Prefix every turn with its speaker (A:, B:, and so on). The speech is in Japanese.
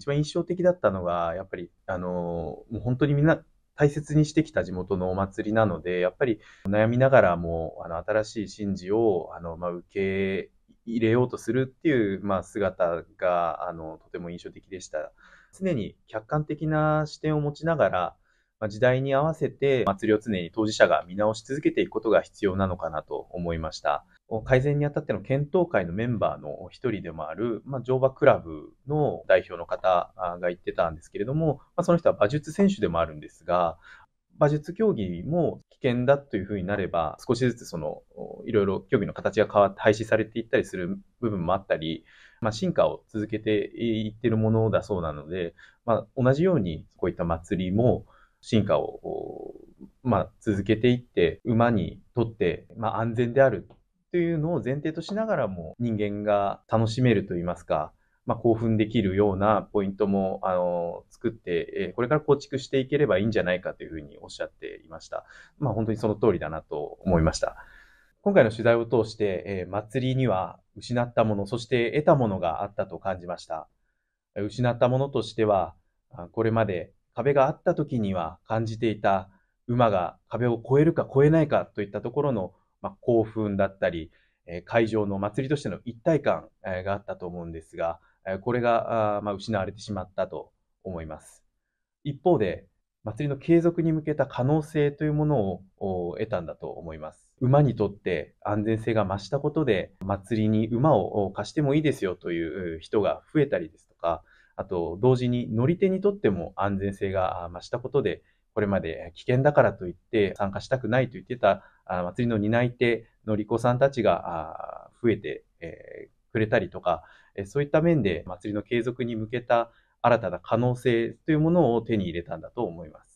A: 一番印象的だったのが、やっぱり、あの、もう本当にみんな大切にしてきた地元のお祭りなので、やっぱり悩みながらも、あの、新しい神事を、あの、まあ、受け入れようとするっていう、まあ、姿が、あの、とても印象的でした。常に客観的な視点を持ちながら、まあ、時代に合わせて祭りを常に当事者が見直し続けていくことが必要なのかなと思いました。改善にあたっての検討会のメンバーの一人でもある、まあ、乗馬クラブの代表の方が言ってたんですけれども、まあ、その人は馬術選手でもあるんですが、馬術競技も危険だというふうになれば、少しずつその、いろいろ競技の形が変わって廃止されていったりする部分もあったり、まあ、進化を続けていってるものだそうなので、まあ、同じようにこういった祭りも、進化を、まあ、続けていって、馬にとって、まあ、安全であるというのを前提としながらも、人間が楽しめるといいますか、まあ、興奮できるようなポイントも、あの、作って、えこれから構築していければいいんじゃないかというふうにおっしゃっていました。まあ、本当にその通りだなと思いました。今回の取材を通して、え祭りには失ったもの、そして得たものがあったと感じました。失ったものとしては、これまで壁があった時には感じていた馬が壁を越えるか越えないかといったところの、ま興奮だったり、え会場の祭りとしての一体感、えがあったと思うんですが、えこれがあ、ま失われてしまったと思います。一方で、祭りの継続に向けた可能性というものを得たんだと思います。馬にとって安全性が増したことで、祭りに馬を貸してもいいですよという人が増えたりですとか、あと、同時に乗り手にとっても安全性が増したことで、これまで危険だからといって参加したくないと言ってた祭りの担い手、乗り子さんたちが増えてくれたりとか、そういった面で祭りの継続に向けた新たな可能性というものを手に入れたんだと思います。